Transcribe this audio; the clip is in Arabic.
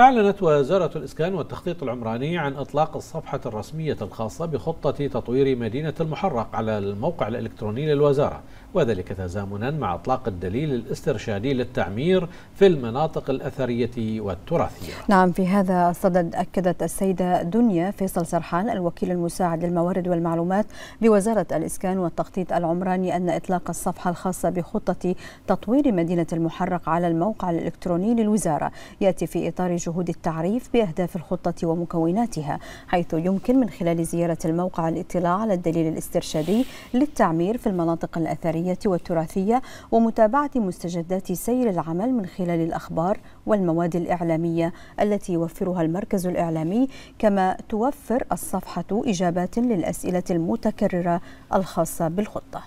أعلنت وزارة الإسكان والتخطيط العمراني عن إطلاق الصفحة الرسمية الخاصة بخطة تطوير مدينة المحرق على الموقع الإلكتروني للوزارة وذلك تزامنا مع إطلاق الدليل الاسترشادي للتعمير في المناطق الأثرية والتراثية نعم في هذا الصدد أكدت السيدة دنيا فيصل سرحان الوكيل المساعد للموارد والمعلومات بوزارة الإسكان والتخطيط العمراني أن إطلاق الصفحة الخاصة بخطة تطوير مدينة المحرق على الموقع الإلكتروني للوزارة يأتي في إطار جهود التعريف بأهداف الخطة ومكوناتها حيث يمكن من خلال زيارة الموقع الاطلاع على الدليل الاسترشادي للتعمير في المناطق الأثرية والتراثية ومتابعة مستجدات سير العمل من خلال الأخبار والمواد الإعلامية التي يوفرها المركز الإعلامي كما توفر الصفحة إجابات للأسئلة المتكررة الخاصة بالخطة